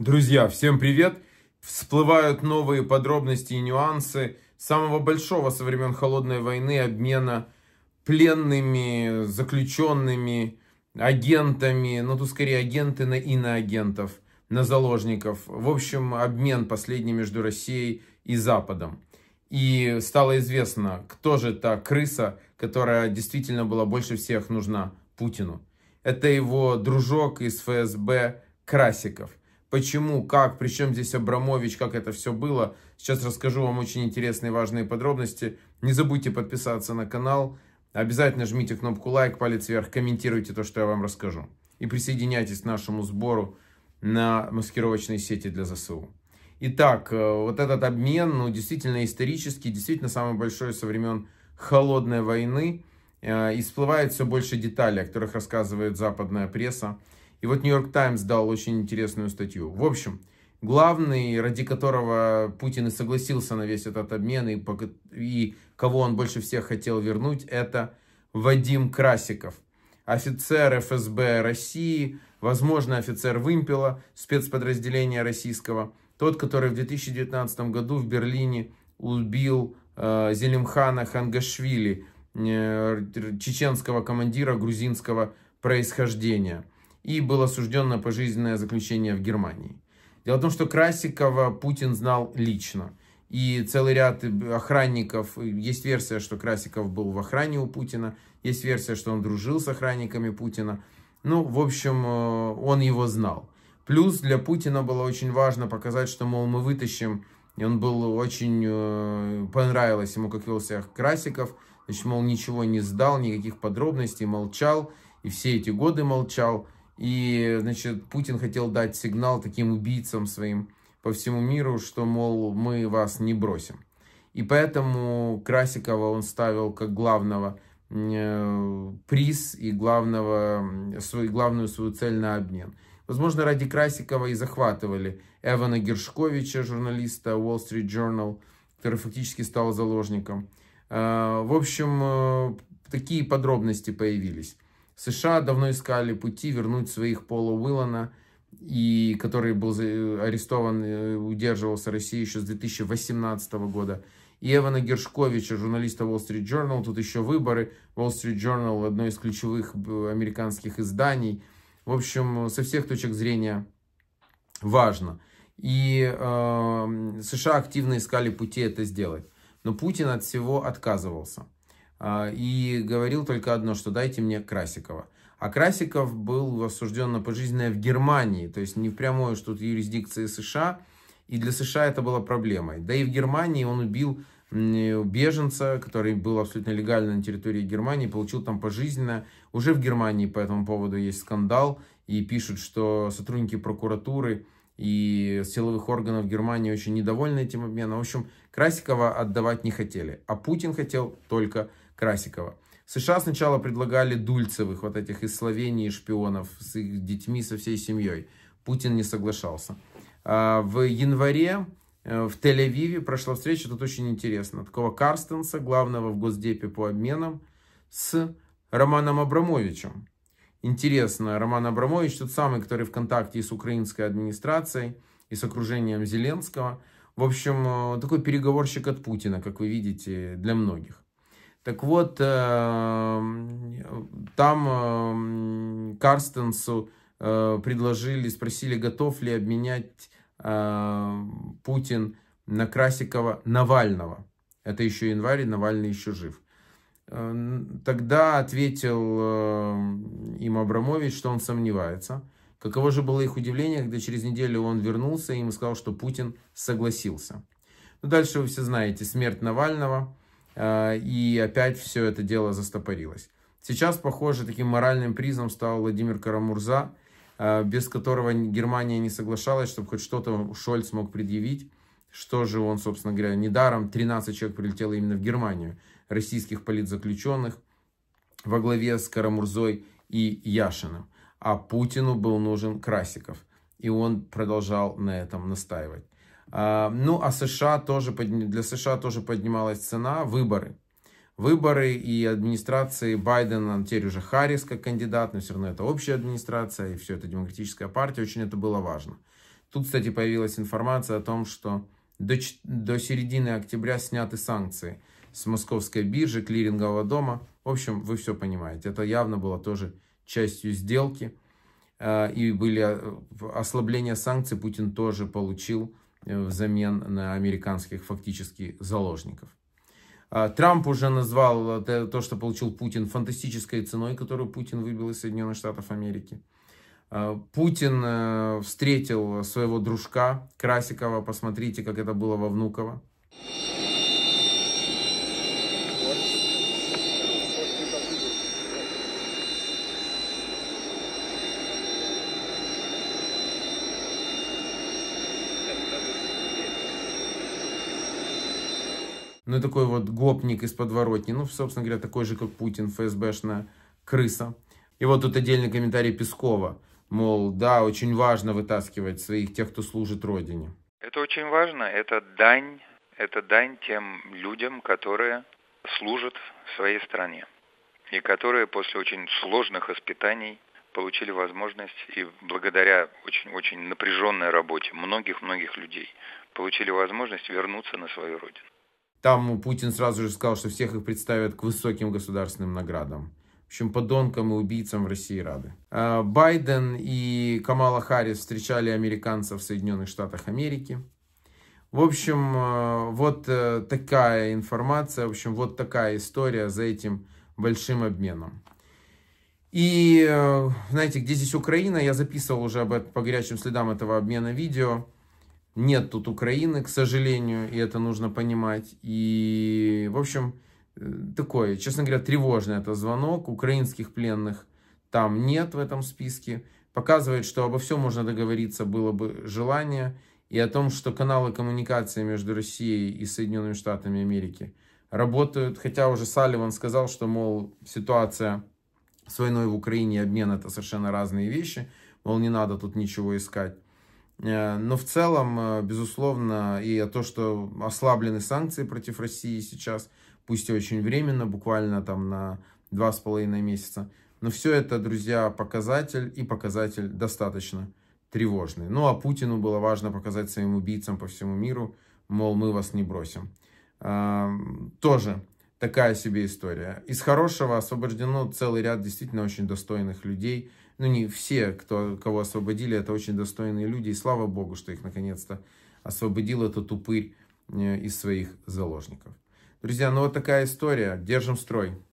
Друзья, всем привет! Всплывают новые подробности и нюансы самого большого со времен Холодной войны обмена пленными, заключенными, агентами, ну тут скорее агенты на иноагентов, на заложников. В общем, обмен последний между Россией и Западом. И стало известно, кто же та крыса, которая действительно была больше всех нужна Путину. Это его дружок из ФСБ Красиков – почему, как, при чем здесь Абрамович, как это все было. Сейчас расскажу вам очень интересные и важные подробности. Не забудьте подписаться на канал. Обязательно жмите кнопку лайк, палец вверх, комментируйте то, что я вам расскажу. И присоединяйтесь к нашему сбору на маскировочные сети для ЗСУ. Итак, э, вот этот обмен, ну, действительно исторический, действительно самый большой со времен Холодной войны. Э, и всплывает все больше деталей, о которых рассказывает западная пресса. И вот Нью-Йорк Таймс дал очень интересную статью. В общем, главный, ради которого Путин и согласился на весь этот обмен, и, и кого он больше всех хотел вернуть, это Вадим Красиков, офицер ФСБ России, возможно, офицер вымпела, спецподразделения российского, тот, который в 2019 году в Берлине убил э, Зелимхана Хангашвили, э, чеченского командира грузинского происхождения – и был осужден на пожизненное заключение в Германии. Дело в том, что Красикова Путин знал лично. И целый ряд э, охранников, э, есть версия, что Красиков был в охране у Путина, есть версия, что он дружил с охранниками Путина. Ну, в общем, э, он его знал. Плюс для Путина было очень важно показать, что, мол, мы вытащим, и он был очень, понравилось ему, как вел себя Красиков, значит, мол, ничего не сдал, никаких подробностей, молчал, и все эти годы молчал, и, значит, Путин хотел дать сигнал таким убийцам своим по всему миру, что, мол, мы вас не бросим. И поэтому Красикова он ставил как главного э, приз и главного, свой, главную свою цель на обмен. Возможно, ради Красикова и захватывали Эвана Гершковича, журналиста Wall Street Journal, который фактически стал заложником. Э, в общем, э, такие подробности появились. США давно искали пути вернуть своих Пола Уиллана, и, который был арестован, удерживался Россией еще с 2018 года. И Эвана Гершковича, журналиста Wall Street Journal, тут еще выборы. Wall Street Journal, одно из ключевых э, американских изданий. В общем, со всех точек зрения важно. И э, США активно искали пути это сделать. Но Путин от всего отказывался. А, и говорил только одно, что дайте мне Красикова. А Красиков был осужден на пожизненное в Германии, то есть не в прямой, что тут юрисдикции США, и для США это было проблемой. Да и в Германии он убил беженца, который был абсолютно легально на территории Германии, получил там пожизненно. Уже в Германии по этому поводу есть скандал, и пишут, что сотрудники прокуратуры и силовых органов Германии очень недовольны этим обменом. В общем, Красикова отдавать не хотели, а Путин хотел только Красикова. США сначала предлагали Дульцевых, вот этих из Словении шпионов, с их детьми, со всей семьей. Путин не соглашался. А, в январе э, в Тель-Авиве прошла встреча, тут очень интересно, такого Карстенса, главного в Госдепе по обменам, с Романом Абрамовичем. Интересно, Роман Абрамович, тот самый, который в контакте с украинской администрацией и с окружением Зеленского. В общем, э, такой переговорщик от Путина, как вы видите, для многих. Так вот, эм, там эм, Карстенсу э, предложили, спросили, готов ли обменять эм, Путин на Красикова Навального. Это еще январь, Навальный еще жив. Тогда ответил им Абрамович, что он сомневается. Каково же было их удивление, когда через неделю он вернулся и им сказал, что Путин согласился. Ну, дальше вы все знаете, смерть Навального – Э, и опять все это дело застопорилось. Сейчас, похоже, таким моральным призом стал Владимир Карамурза, э, без которого Германия не соглашалась, чтобы хоть что-то Шольц мог предъявить. Что же он, собственно говоря, недаром 13 человек прилетело именно в Германию, российских политзаключенных во главе с Карамурзой и Яшиным. А Путину был нужен Красиков, и он продолжал на этом настаивать. А, ну, а США тоже, для США тоже поднималась цена, выборы. Выборы и администрации Байдена, теперь уже Харрис как кандидат, но все равно это общая администрация, и все это демократическая партия, очень это было важно. Тут, кстати, появилась информация о том, что до, до середины октября сняты санкции с московской биржи, клирингового дома. В общем, вы все понимаете, это явно было тоже частью сделки. А, и были а, ослабления санкций, Путин тоже получил Э, взамен на американских фактически заложников. А, Трамп уже назвал э, то, что получил Путин, фантастической ценой, которую Путин выбил из Соединенных Штатов Америки. А, Путин э, встретил своего дружка Красикова. Посмотрите, как это было во Внуково. Ну, такой вот гопник из подворотни. Ну, собственно говоря, такой же, как Путин, ФСБшная крыса. И вот тут отдельный комментарий Пескова. Мол, да, очень важно вытаскивать своих тех, кто служит Родине. Это очень важно. Это дань, это дань тем людям, которые служат своей стране. И которые после очень сложных испытаний получили возможность и благодаря очень-очень напряженной работе многих-многих людей получили возможность вернуться на свою родину. Там Путин сразу же сказал, что всех их представят к высоким государственным наградам. В общем, подонкам и убийцам в России рады. А, Байден и Камала Харрис встречали американцев в Соединенных Штатах Америки. В общем, а, вот э, такая информация, в общем, вот такая история за этим большим обменом. И, э, знаете, где здесь Украина, я записывал уже об этом, по горячим следам этого обмена видео. Нет тут Украины, к сожалению, и это нужно понимать. И, в общем, э, такой, честно говоря, тревожный это звонок. Украинских пленных там нет в этом списке. Показывает, что обо всем можно договориться, было бы желание. И о том, что каналы коммуникации между Россией и Соединенными Штатами Америки работают. Хотя уже Салливан сказал, что, мол, ситуация с войной в Украине и обмен это совершенно разные вещи. Мол, не надо тут ничего искать. Э, но в целом, э, безусловно, и то, что ослаблены санкции против России сейчас, пусть и очень временно, буквально там на два с половиной месяца. Но все это, друзья, показатель и показатель достаточно тревожный. Ну а Путину было важно показать своим убийцам по всему миру, мол, мы вас не бросим. Э, тоже такая себе история. Из хорошего освобождено целый ряд действительно очень достойных людей – ну не все, кто, кого освободили, это очень достойные люди, и слава Богу, что их наконец-то освободил этот упырь э, из своих заложников. Друзья, ну вот такая история, держим строй.